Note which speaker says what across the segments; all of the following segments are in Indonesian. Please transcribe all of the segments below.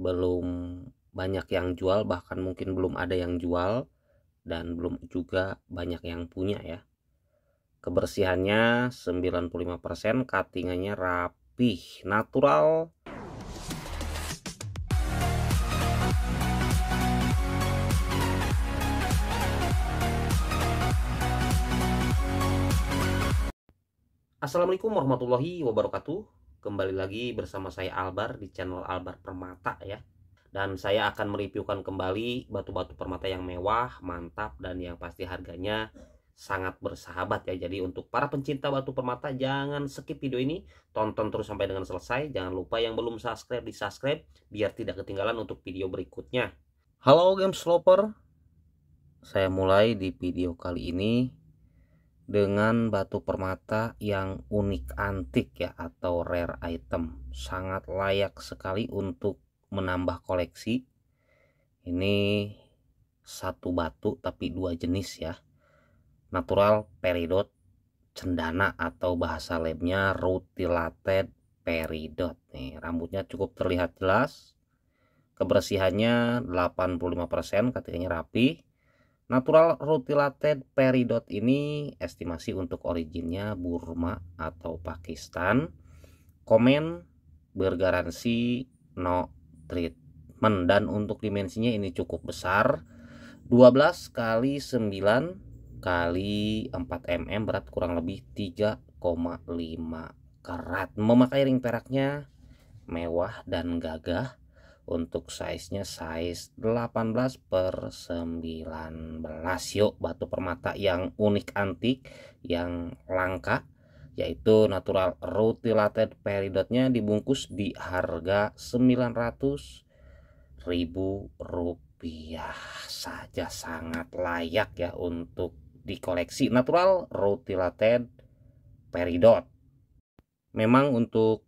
Speaker 1: belum banyak yang jual bahkan mungkin belum ada yang jual dan belum juga banyak yang punya ya kebersihannya 95% cuttingannya rapih natural Assalamualaikum warahmatullahi wabarakatuh Kembali lagi bersama saya Albar di channel Albar Permata ya. Dan saya akan mereviewkan kembali batu-batu permata yang mewah, mantap dan yang pasti harganya sangat bersahabat ya. Jadi untuk para pencinta batu permata jangan skip video ini, tonton terus sampai dengan selesai. Jangan lupa yang belum subscribe di subscribe biar tidak ketinggalan untuk video berikutnya. Halo game sloper Saya mulai di video kali ini dengan batu permata yang unik antik ya atau rare item sangat layak sekali untuk menambah koleksi ini satu batu tapi dua jenis ya natural peridot cendana atau bahasa labnya rutilated peridot nih rambutnya cukup terlihat jelas kebersihannya 85% katanya rapi Natural rutilated peridot ini estimasi untuk originnya Burma atau Pakistan. Komen bergaransi no treatment dan untuk dimensinya ini cukup besar. 12 kali 9 kali 4 mm berat kurang lebih 3,5 karat. Memakai ring peraknya mewah dan gagah untuk size-nya size 18 per 19 yuk batu permata yang unik antik yang langka yaitu natural rutilated peridotnya dibungkus di harga 900 ribu rupiah saja sangat layak ya untuk dikoleksi natural rutilated peridot memang untuk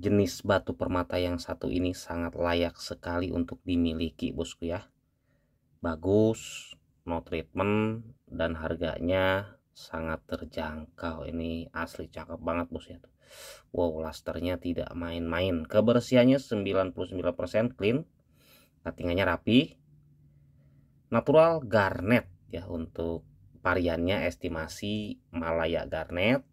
Speaker 1: jenis batu permata yang satu ini sangat layak sekali untuk dimiliki bosku ya bagus no treatment dan harganya sangat terjangkau ini asli cakep banget bos ya wow lasternya tidak main-main kebersihannya 99% clean cuttingannya rapi natural garnet ya untuk variannya estimasi Malaya garnet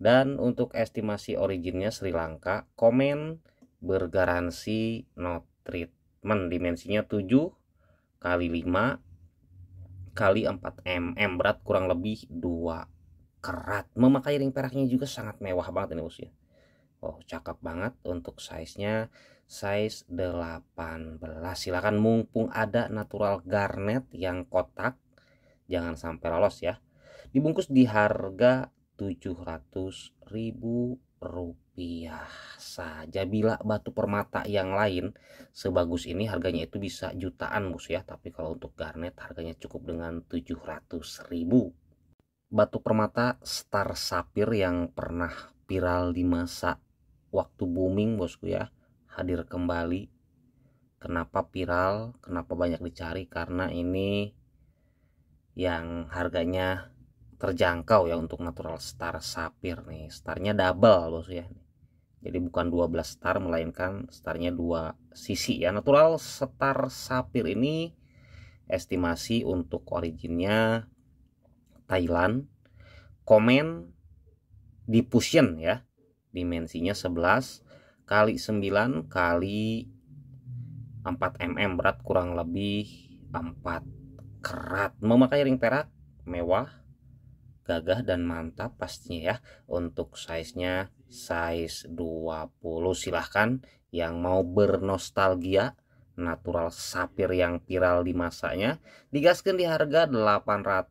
Speaker 1: dan untuk estimasi originnya Sri Lanka, komen bergaransi no treatment. Dimensinya 7 kali 5 kali 4 mm berat kurang lebih 2 kerat. Memakai ring peraknya juga sangat mewah banget ini usia. Ya. Oh cakep banget untuk size-nya size 18. Silakan mumpung ada natural garnet yang kotak jangan sampai lolos ya. Dibungkus di harga ribu rupiah saja bila batu permata yang lain sebagus ini harganya itu bisa jutaan bos ya tapi kalau untuk garnet harganya cukup dengan 700 ribu batu permata star sapir yang pernah viral di masa waktu booming bosku ya hadir kembali kenapa viral kenapa banyak dicari karena ini yang harganya terjangkau ya untuk natural star sapir nih starnya double bos ya jadi bukan 12 star melainkan starnya dua sisi ya natural star sapir ini estimasi untuk originnya Thailand komen di fusion ya dimensinya 11 kali 9 kali 4 mm berat kurang lebih 4 kerat memakai ring perak mewah gagah dan mantap pastinya ya untuk size-nya size 20 silahkan yang mau bernostalgia natural sapir yang viral di masanya digaskan di harga 800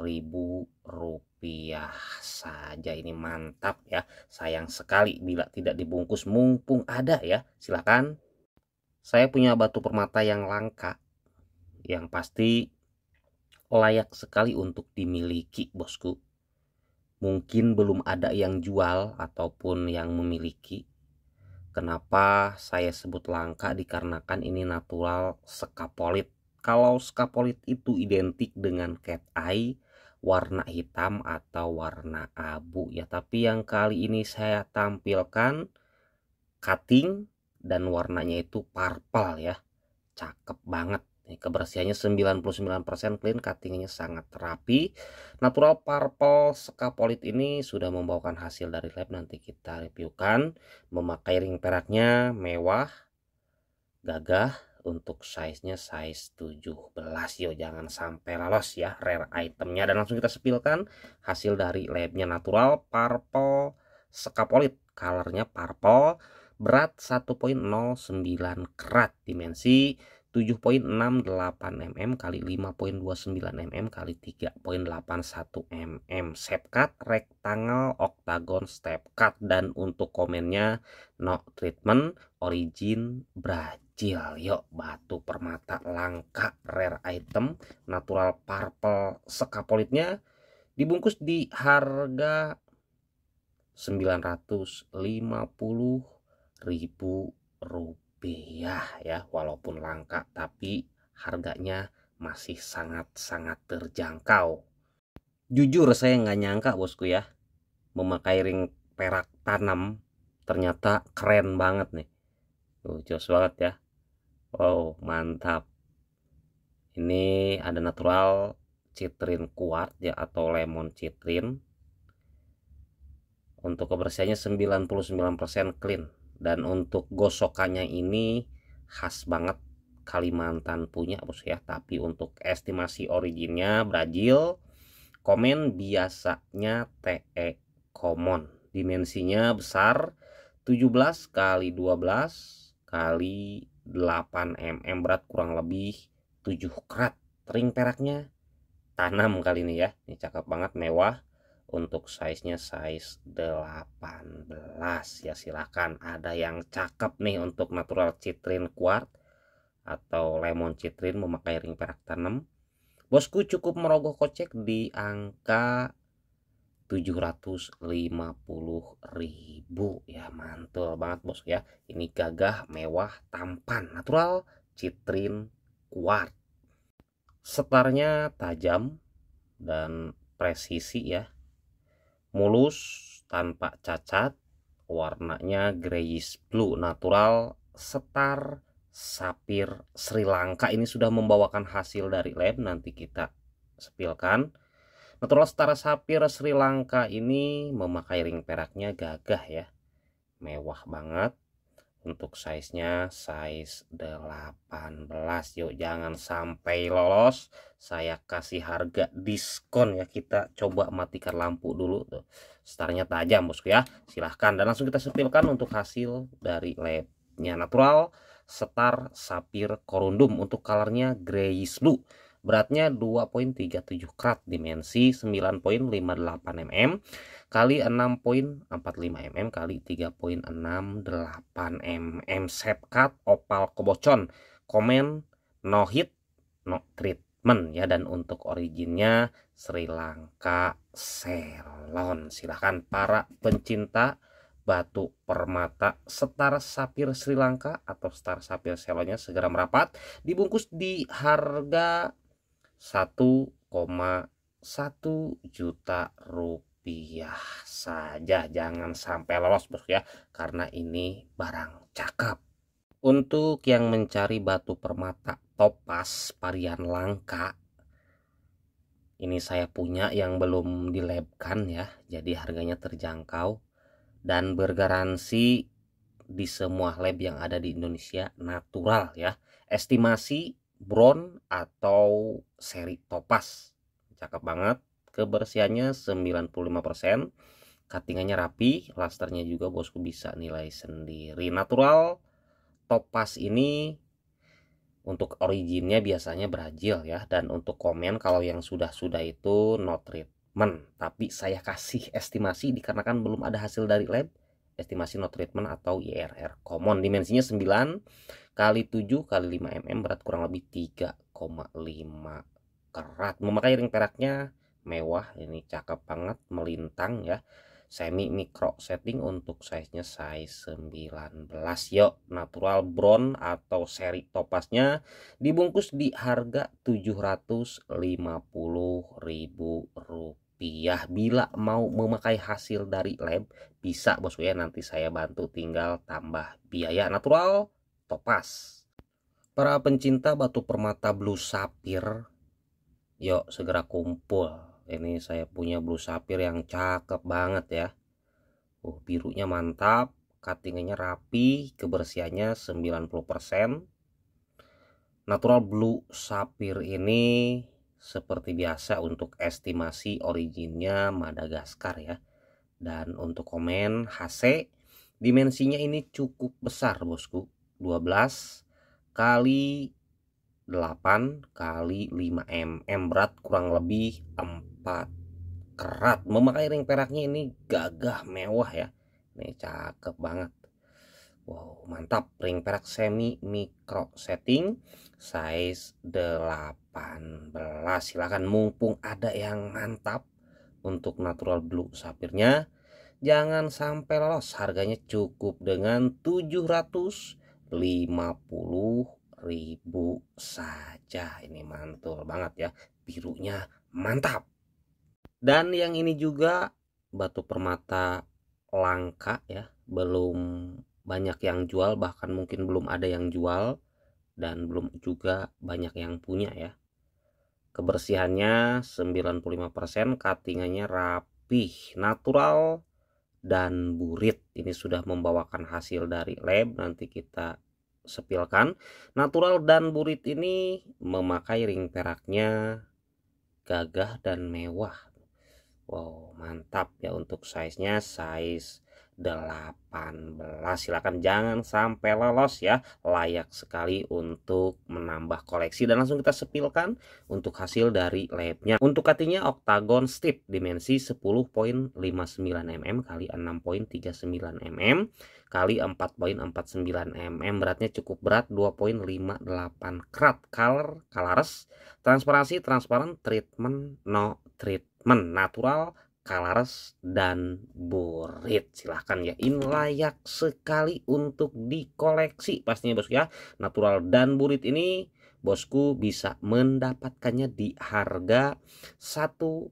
Speaker 1: ribu rupiah saja ini mantap ya sayang sekali bila tidak dibungkus mumpung ada ya silahkan saya punya batu permata yang langka yang pasti layak sekali untuk dimiliki, bosku. Mungkin belum ada yang jual ataupun yang memiliki. Kenapa saya sebut langka dikarenakan ini natural skapolit. Kalau skapolit itu identik dengan cat eye, warna hitam atau warna abu ya. Tapi yang kali ini saya tampilkan cutting dan warnanya itu purple ya. Cakep banget kebersihannya 99% clean, cuttingnya sangat rapi. Natural Purple Scapolit ini sudah membawakan hasil dari lab nanti kita reviewkan. Memakai ring peraknya mewah, gagah. Untuk size-nya size 17 yo jangan sampai lolos ya rare itemnya dan langsung kita sepilkan hasil dari labnya natural purple scapolit colornya purple berat 1.09 karat dimensi 7.68 mm kali 5.29 mm kali 3.81 mm step cut rectangle octagon step cut dan untuk komennya no treatment origin Brazil yuk batu permata langka rare item natural purple sekapolitnya dibungkus di harga 950.000 rupiah rupiah ya walaupun langka tapi harganya masih sangat-sangat terjangkau jujur saya nggak nyangka bosku ya memakai ring perak tanam ternyata keren banget nih tuh jos banget ya wow mantap ini ada natural citrin kuat ya atau lemon citrin untuk kebersihannya 99% clean dan untuk gosokannya ini khas banget Kalimantan punya bos ya tapi untuk estimasi originnya Brazil komen biasanya TE common dimensinya besar 17 kali 12 kali 8 mm berat kurang lebih 7 karat ring peraknya tanam kali ini ya ini cakep banget mewah untuk size-nya size 18 ya silahkan ada yang cakep nih untuk natural citrin kuart atau lemon citrin memakai ring perak tanam bosku cukup merogoh kocek di angka 750 ribu ya mantul banget bos ya ini gagah mewah tampan natural citrin kuart setarnya tajam dan presisi ya mulus tanpa cacat, warnanya greyish blue natural, setar, sapir Sri Lanka ini sudah membawakan hasil dari lab nanti kita sepilkan. Natural setara sapir Sri Lanka ini memakai ring peraknya gagah ya. Mewah banget. Untuk size-nya size 18. Yuk jangan sampai lolos saya kasih harga diskon ya kita coba matikan lampu dulu tuh starnya tajam bosku ya silahkan dan langsung kita setilkan untuk hasil dari labnya natural setar sapir korundum untuk colornya grayish blue beratnya 2.37 krat dimensi 9.58 mm kali 6.45 mm kali 3.68 mm shape cut opal kebocon komen no hit no treat Management ya dan untuk originnya Sri Lanka Ceylon. Silahkan para pencinta batu permata setar sapir Sri Lanka atau setar sapir Ceylonnya segera merapat dibungkus di harga 1,1 juta rupiah saja jangan sampai lolos bos ya karena ini barang cakep untuk yang mencari batu permata topas varian langka ini saya punya yang belum dilebkan ya jadi harganya terjangkau dan bergaransi di semua lab yang ada di Indonesia natural ya estimasi brown atau seri topas cakep banget kebersihannya 95% cuttingannya rapi lasternya juga bosku bisa nilai sendiri natural topas ini untuk originnya biasanya Brazil ya dan untuk komen kalau yang sudah-sudah itu no treatment. Tapi saya kasih estimasi dikarenakan belum ada hasil dari lab estimasi no treatment atau IRR common dimensinya 9 kali 7 kali 5 mm berat kurang lebih 3,5 kerat memakai ring peraknya mewah ini cakep banget melintang ya semi mikro setting untuk size-nya size 19 yo natural brown atau seri topasnya dibungkus di harga 750.000 rupiah bila mau memakai hasil dari lab bisa bosku ya nanti saya bantu tinggal tambah biaya natural topas para pencinta batu permata blue sapphire yuk segera kumpul ini saya punya blue sapphire yang cakep banget ya uh birunya mantap cuttingnya rapi kebersihannya 90% natural blue sapphire ini seperti biasa untuk estimasi originnya Madagaskar ya dan untuk komen HC dimensinya ini cukup besar bosku 12 kali 8 kali 5 mm berat kurang lebih 4 rapat, kerat. Memakai ring peraknya ini gagah mewah ya. ini cakep banget. Wow, mantap. Ring perak semi mikro setting size 18. silahkan mumpung ada yang mantap untuk natural blue sapirnya. Jangan sampai lolos. Harganya cukup dengan 750 ribu saja. Ini mantul banget ya. Birunya mantap dan yang ini juga batu permata langka ya belum banyak yang jual bahkan mungkin belum ada yang jual dan belum juga banyak yang punya ya kebersihannya 95% cuttingannya rapih natural dan burit ini sudah membawakan hasil dari lab nanti kita sepilkan natural dan burit ini memakai ring peraknya gagah dan mewah Wow mantap ya untuk size-nya size 18 Silakan jangan sampai lolos ya layak sekali untuk menambah koleksi dan langsung kita sepilkan untuk hasil dari labnya untuk katinya oktagon stip dimensi 10.59 mm kali 6.39 mm kali 4.49 mm beratnya cukup berat 2.58 krat color colors transparansi transparan treatment no treat natural kalares, dan burit. Silahkan ya, ini layak sekali untuk dikoleksi pastinya bosku ya. Natural dan burit ini bosku bisa mendapatkannya di harga 1,5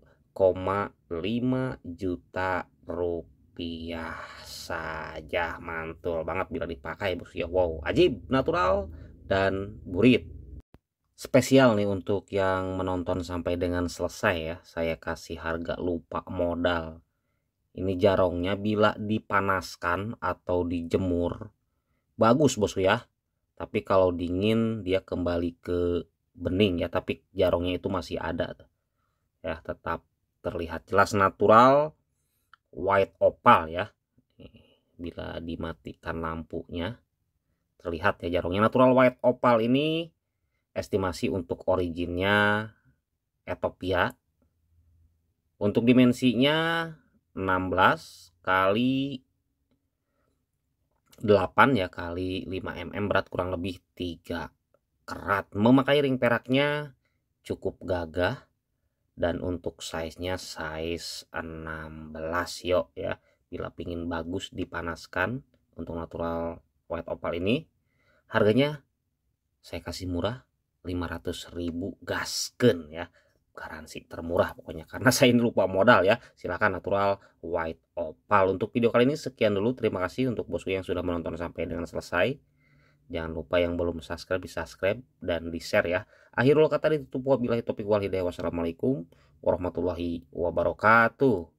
Speaker 1: juta rupiah saja mantul banget bila dipakai bosku ya wow ajib natural dan burit spesial nih untuk yang menonton sampai dengan selesai ya. Saya kasih harga lupa modal. Ini jarongnya bila dipanaskan atau dijemur bagus bosku ya. Tapi kalau dingin dia kembali ke bening ya, tapi jarongnya itu masih ada. Ya, tetap terlihat jelas natural white opal ya. Bila dimatikan lampunya terlihat ya jarongnya natural white opal ini estimasi untuk originnya Ethiopia. Untuk dimensinya 16 kali 8 ya kali 5 mm berat kurang lebih 3 kerat. Memakai ring peraknya cukup gagah dan untuk size-nya size 16 yuk ya. Bila pingin bagus dipanaskan untuk natural white opal ini harganya saya kasih murah 500 ribu gasken ya garansi termurah pokoknya karena saya ini lupa modal ya silahkan natural white opal untuk video kali ini sekian dulu terima kasih untuk bosku yang sudah menonton sampai dengan selesai jangan lupa yang belum subscribe bisa subscribe dan di share ya akhirul kata ditutup wabillahi topik wal hidayah wassalamualaikum warahmatullahi wabarakatuh